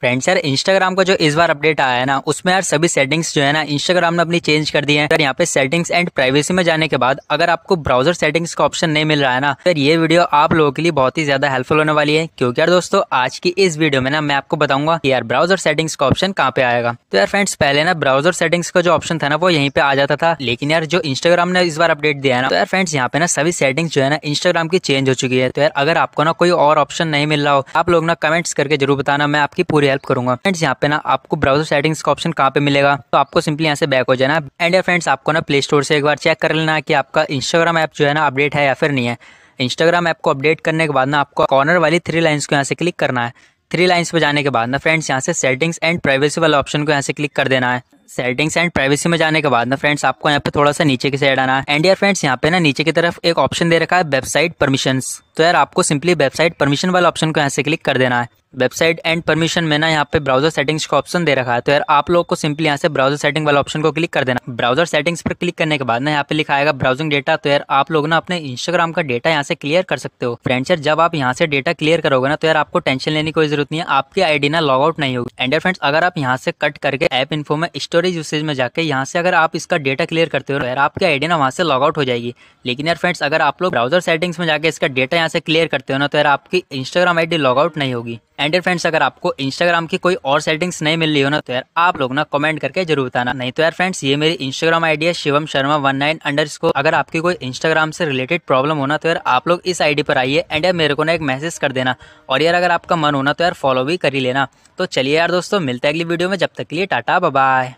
friends यार Instagram का जो इस बार अपडेट आया है ना उसमें यार सभी सेटिंग्स जो है ना इंस्टाग्राम ने अपनी चेंज कर दी है यार यहाँ पे सेटिंग्स एंड प्राइवेसी में जाने के बाद अगर आपको ब्राउजर सेटिंग्स का ऑप्शन नहीं मिल रहा है ना फिर ये वीडियो आप लोगों के लिए बहुत ही ज्यादा हेल्पफुल होने वाली है क्योंकि यार दोस्तों आज की इस वीडियो में ना मैं आपको बताऊंगा यार ब्राउजर सेटिंग्स का ऑप्शन कहाँ पे आएगा तो यार फ्रेंड्स पहले ना ब्राउजर सेटिंग्स का जो ऑप्शन था ना वो यहीं पे आ जाता था लेकिन यार जो इंस्टाग्राम ने इस बार अपडेट दिया है ना तो यार फ्रेंड्स यहाँ पे ना सभी सेटिंग्स जो है ना इंस्टाग्राम की चेंज हो चुकी है तो यार अगर आपको ना कोई और ऑप्शन नहीं मिल रहा हो आप लोग ना कमेंट्स करके जरूर बताना मैं आपकी पूरी हेल्प करूंगा फ्रेंड्स यहाँ पे ना आपको ब्राउजर सेटिंग्स का ऑप्शन कहाँ पे मिलेगा तो आपको सिंपली यहाँ से बैक हो जाना एंड या फ्रेंड्स आपको ना प्ले स्टोर से एक बार चेक कर लेना कि आपका इंस्टाग्राम ऐप जो है ना अपडेट है या फिर नहीं है इंस्टाग्राम ऐप को अपडेट करने के बाद ना आपको कॉर्नर वाली थ्री लाइन्स को यहाँ से क्लिक करना है थ्री लाइन्स पर जाने के बाद ना फ्रेंड्स यहाँ से सेटिंग्स एंड प्राइवेसी वाले ऑप्शन को यहाँ से क्लिक कर देना है सेटिंग्स एंड प्राइवेसी में जाने के बाद ना फ्रेंड्स आपको यहाँ पे थोड़ा सा नीचे की साइड आना एंड यार फ्रेंड्स यहाँ पे ना नीचे की तरफ एक ऑप्शन दे रखा है वेबसाइट परमिशन तो यार आपको सिंपली वेबसाइट परमिशन वाला ऑप्शन को यहाँ से क्लिक कर देना है वेबसाइट एंड परमिशन में ना यहाँ पे ब्राउजर सेटिंग्स का ऑप्शन दे रखा है तो यार आप लोग को सिंपली यहाँ से ब्राउजर सेटिंग वाला ऑप्शन को क्लिक कर देना ब्राउजर सेटिंग्स पर क्लिक करने के बाद ना यहाँ पे लिखा आएगा ब्राउजिंग डेटा तो यार आप लोग ना अपने इंस्टाग्राम का डेटा यहाँ से क्लियर कर सकते हो फ्रेंड्स यार जब आप यहाँ से डेटा क्लियर करोगे ना तो यार आपको टेंशन लेने की जरूरत नहीं है आपकी आईडी ना लॉग आउट नहीं होगी एंड फ्रेंड्स अगर आप यहाँ से कट करके ऐप इन्फो में स्टोर स्टोरेज यूसेज में जाकर यहाँ से अगर आप इसका डेटा क्लियर करते हो यार आपकी आइडिया ना वहाँ से लॉग आउट हो जाएगी लेकिन यार फ्रेंड्स अगर आप लोग ब्राउजर सेटिंग्स में जाकर इसका डेटा यहाँ से क्लियर करते हो ना तो यार आपकी इंस्टाग्राम आईडी लॉग आउट नहीं होगी एंड फ्रेंड्स अगर आपको इंस्टाग्राम की कोई और सेटिंग्स नहीं मिल रही हो ना तो यार आप लोग ना कमेंट करके जरूर बताना नहीं तो यार फ्रेंड्स ये मेरी इंस्टाग्राम आईडी है Shivam Sharma one nine under अगर आपकी कोई इंस्टाग्राम से रिलेटेड प्रॉब्लम होना तो यार आप लोग इस आईडी पर आइए एंड यार मेरे को ना एक मैसेज कर देना और यार अगर आपका मन होना तो यार फॉलो भी कर ही लेना तो चलिए यार दोस्तों मिलते हैं अगली वीडियो में जब तक के लिए टाटा बाय